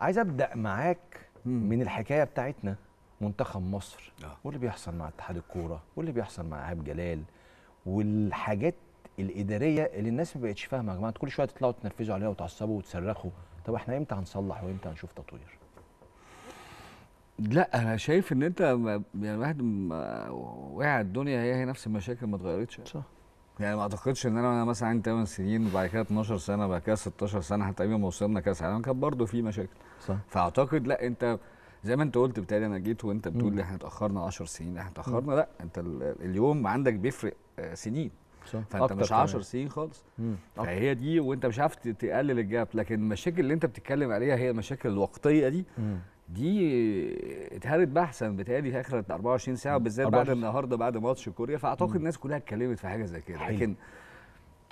عايز ابدا معاك من الحكايه بتاعتنا منتخب مصر آه. واللي بيحصل مع اتحاد الكوره واللي بيحصل مع ايهاب جلال والحاجات الاداريه اللي الناس ما بقتش فاهمه يا جماعه كل شويه تطلعوا تنرفزوا عليها وتعصبوا وتصرخوا طب احنا امتى هنصلح وامتى هنشوف تطوير لا انا شايف ان انت يعني واحد وقع الدنيا هي هي نفس المشاكل ما اتغيرتش صح يعني ما اعتقدش ان انا مثلا عندي 8 سنين وبعد كده 12 سنه وبعد كده 16 سنه احنا تقريبا وصلنا كاس عالم كان برضه في مشاكل صح فاعتقد لا انت زي ما انت قلت بتاعي انا جيت وانت بتقول لي احنا اتاخرنا 10 سنين احنا اتاخرنا لا انت اليوم عندك بيفرق آه، سنين صح. فانت مش 10 سنين خالص مم. فهي دي وانت مش عارف تقلل الجاب لكن المشاكل اللي انت بتتكلم عليها هي المشاكل الوقتيه دي مم. دي اتهرت بحثا بتهيألي اخر 24 ساعه وبالذات بعد النهارده بعد ماتش كوريا فاعتقد الناس كلها اتكلمت في حاجه زي كده لكن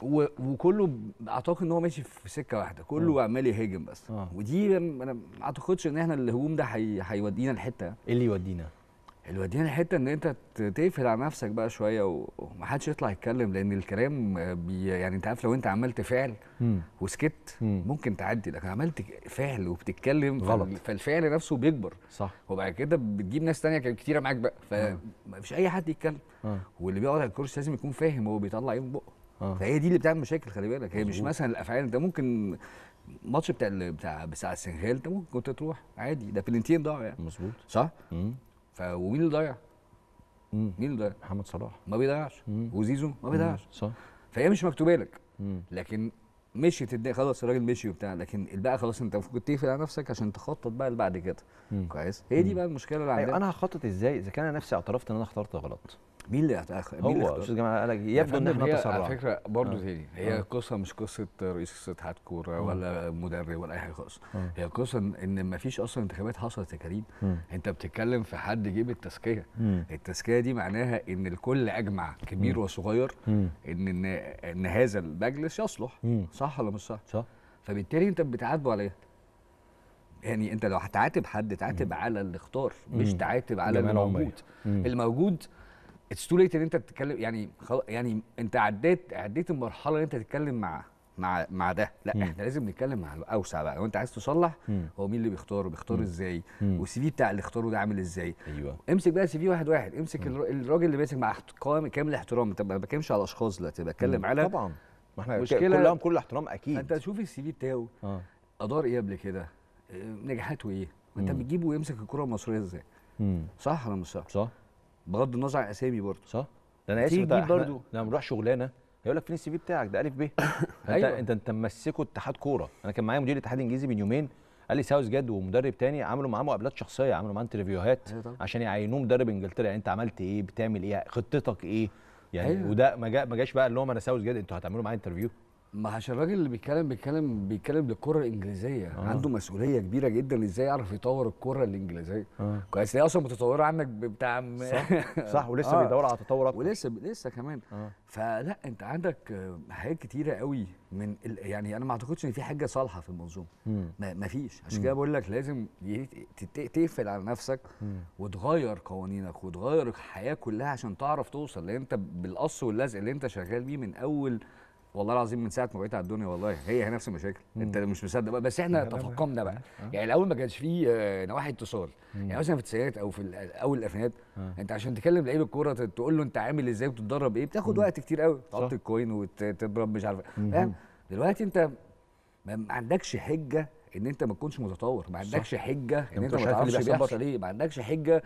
و... وكله اعتقد ان هو ماشي في سكه واحده كله عمال يهاجم بس أوه. ودي انا ما اعتقدش ان احنا الهجوم ده هيودينا حي... الحته ايه اللي يودينا؟ الوديانه حته ان انت تقفل على نفسك بقى شويه ومحدش يطلع يتكلم لان الكلام بي يعني انت عارف لو انت عملت فعل وسكت ممكن تعدي لكن عملت فعل وبتتكلم غلط فالفعل نفسه بيكبر صح وبعد كده بتجيب ناس كانت كتيره معاك بقى فمفيش آه. اي حد يتكلم آه. واللي بيقعد على الكرسي لازم يكون فاهم هو بيطلع ايه من بقه آه. فهي دي اللي بتعمل مشاكل خلي بالك هي مش مثلا الافعال انت ممكن الماتش بتاع بتاع بتاع السنغال انت ممكن كنت تروح عادي ده بلنتين ضاعوا يعني مظبوط صح؟ مم. فمين اللي ضيع؟ مين اللي ضيع؟ محمد صلاح ما بيضيعش وزيزو ما بيضيعش صح فهي مش مكتوبه لك لكن مشيت الدنيا خلاص الراجل مشي وبتاع لكن الباقي خلاص انت المفروض تقفل على نفسك عشان تخطط بقى اللي بعد كده كويس هي دي بقى المشكله اللي أيوة، عندنا انا هخطط ازاي اذا كان انا نفسي اعترفت ان انا اخترت غلط مين اللي هتأخر مين هو استاذ جمال قالك يبدو ان احنا تسرعنا على فكره برضه آه. تاني هي آه. قصه مش قصه رئيس اتحاد كوره آه. ولا مدرب ولا اي حاجه خالص آه. هي قصه ان ما فيش اصلا انتخابات حصلت يا كريم آه. انت بتتكلم في حد جه بالتزكيه آه. التزكيه دي معناها ان الكل اجمع كبير آه. وصغير آه. ان ان, إن هذا المجلس يصلح آه. صح ولا مش صح؟ صح فبالتالي انت بتعاتبه على ايه؟ يعني انت لو هتعاتب حد تعاتب آه. على اللي اختار مش تعاتب على الموجود الموجود اتس تو ليت ان انت تتكلم يعني خل... يعني انت عديت عديت المرحله اللي انت تتكلم مع مع مع ده لا مم. احنا لازم نتكلم مع الاوسع بقى لو انت عايز تصلح مم. هو مين اللي بيختاره بيختار ازاي والسي في بتاع اللي اختاره ده عامل ازاي ايوه امسك بقى سي في واحد واحد امسك مم. الراجل اللي ماسك مع كامل الاحترام انت ما بتكلمش على اشخاص دلوقتي بتكلم على طبعا ما احنا مشكلة كلهم كل احترام اكيد انت شوف السي في بتاعه آه. ادار ايه قبل كده آه، نجاحاته ايه انت بتجيبه ويمسك الكره المصريه ازاي صح ولا مش صح؟ صح بغض النظر عن اسامي برضه صح ده انا اسف ده برضه لما نروح شغلانه هيقول لك فين السي في بتاعك ده الف ب انت أيوة. انت انت ممسكه اتحاد كوره انا كان معايا مدير الاتحاد الانجليزي من يومين قال لي ساوث جاد ومدرب تاني عملوا معاه مقابلات شخصيه عملوا معاه انترفيوهات أيوة عشان يعينوه مدرب انجلترا يعني انت عملت ايه بتعمل ايه خطتك ايه يعني أيوة. وده ما جاش بقى اللي هو انا ساوث جاد انتوا هتعملوا معايا انترفيو ما عشان الراجل اللي بيتكلم بيتكلم بيتكلم للكره الانجليزيه آه. عنده مسؤوليه كبيره جدا ازاي يعرف يطور الكره الانجليزيه آه. كويس هي إيه اصلا متطوره عنك بتاع صح صح ولسه آه. بيدور على تطور اكتر ولسه لسه كمان آه. فلا انت عندك حاجات كتيره قوي من يعني انا ما اعتقدش ان في حاجه صالحه في المنظومه ما فيش عشان كده بقول لك لازم تقفل على نفسك وتغير قوانينك وتغير الحياه كلها عشان تعرف توصل لان انت بالقص واللزق اللي انت شغال بيه من اول والله العظيم من ساعه ما بقيت على الدنيا والله هي هي نفس المشاكل انت مش مصدق بقى بس احنا تفاقمنا بقى أه. أه. يعني الاول ما كانش فيه آه، نواحي اتصال يعني مثلا في التسعينات او في اول الالفينات انت عشان تكلم لعيب الكوره تقول له انت عامل ازاي وتتدرب ايه بتاخد وقت كتير قوي تحط الكوين وتضرب مش عارف إيه. فاهم دلوقتي انت ما عندكش حجه ان انت ما تكونش متطور ما عندكش حجه ان انت ما إيه تعرفش بيحصل ليه ما عندكش حجه